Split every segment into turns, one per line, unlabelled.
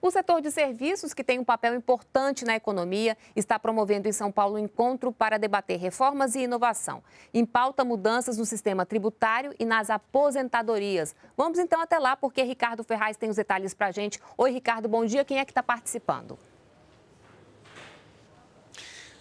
O setor de serviços, que tem um papel importante na economia, está promovendo em São Paulo um encontro para debater reformas e inovação. Em pauta, mudanças no sistema tributário e nas aposentadorias. Vamos então até lá, porque Ricardo Ferraz tem os detalhes para a gente. Oi, Ricardo, bom dia. Quem é que está participando?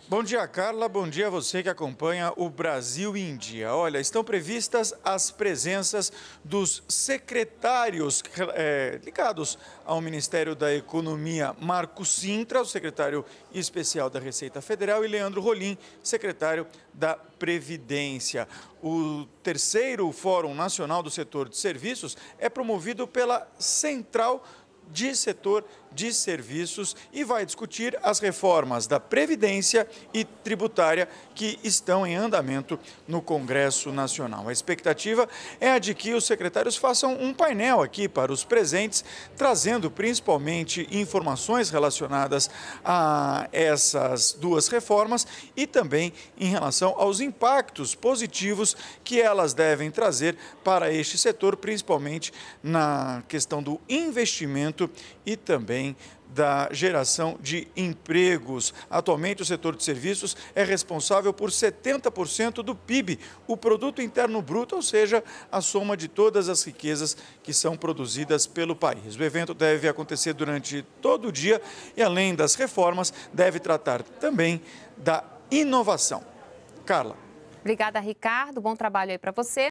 Bom dia, Carla. Bom dia a você que acompanha o Brasil em Dia. Olha, estão previstas as presenças dos secretários é, ligados ao Ministério da Economia, Marco Sintra, o secretário especial da Receita Federal, e Leandro Rolim, secretário da Previdência. O terceiro Fórum Nacional do Setor de Serviços é promovido pela Central de Setor de de serviços e vai discutir as reformas da Previdência e tributária que estão em andamento no Congresso Nacional. A expectativa é a de que os secretários façam um painel aqui para os presentes, trazendo principalmente informações relacionadas a essas duas reformas e também em relação aos impactos positivos que elas devem trazer para este setor, principalmente na questão do investimento e também também da geração de empregos. Atualmente, o setor de serviços é responsável por 70% do PIB, o produto interno bruto, ou seja, a soma de todas as riquezas que são produzidas pelo país. O evento deve acontecer durante todo o dia e além das reformas, deve tratar também da inovação. Carla.
Obrigada, Ricardo. Bom trabalho aí para você.